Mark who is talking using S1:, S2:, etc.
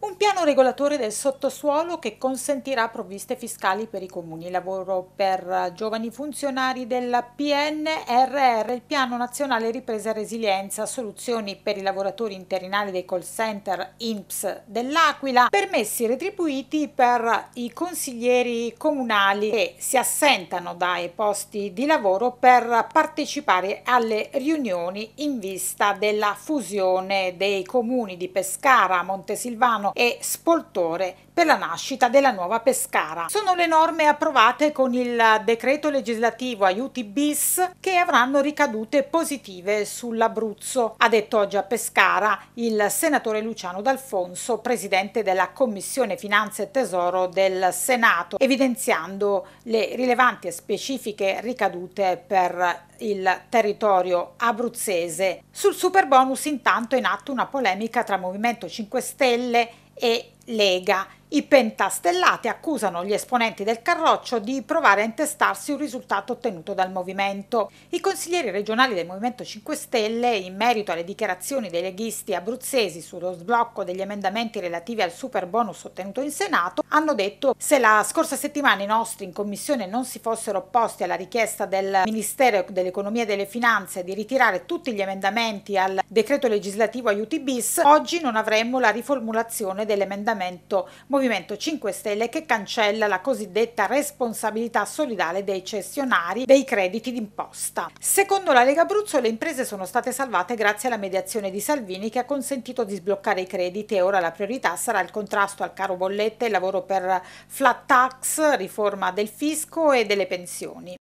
S1: un piano regolatore del sottosuolo che consentirà provviste fiscali per i comuni, lavoro per giovani funzionari della PNRR, il Piano Nazionale Ripresa e Resilienza, soluzioni per i lavoratori interinali dei call center INPS dell'Aquila, permessi retribuiti per i consiglieri comunali che si assentano dai posti di lavoro per partecipare alle riunioni in vista della fusione dei comuni di Pescara, Montesilvano, e spoltore per la nascita della nuova Pescara. Sono le norme approvate con il decreto legislativo aiuti bis che avranno ricadute positive sull'Abruzzo, ha detto oggi a Pescara il senatore Luciano D'Alfonso, presidente della Commissione Finanze e Tesoro del Senato, evidenziando le rilevanti e specifiche ricadute per il territorio abruzzese. Sul super bonus intanto è in atto una polemica tra Movimento 5 Stelle e Lega i pentastellati accusano gli esponenti del Carroccio di provare a intestarsi un risultato ottenuto dal movimento. I consiglieri regionali del Movimento 5 Stelle, in merito alle dichiarazioni dei leghisti abruzzesi sullo sblocco degli emendamenti relativi al super bonus ottenuto in Senato, hanno detto se la scorsa settimana i nostri in commissione non si fossero opposti alla richiesta del Ministero dell'Economia e delle Finanze di ritirare tutti gli emendamenti al decreto legislativo aiuti bis, oggi non avremmo la riformulazione dell'emendamento modificato Movimento 5 Stelle che cancella la cosiddetta responsabilità solidale dei cessionari dei crediti d'imposta. Secondo la Lega Abruzzo le imprese sono state salvate grazie alla mediazione di Salvini che ha consentito di sbloccare i crediti e ora la priorità sarà il contrasto al caro bollette, il lavoro per flat tax, riforma del fisco e delle pensioni.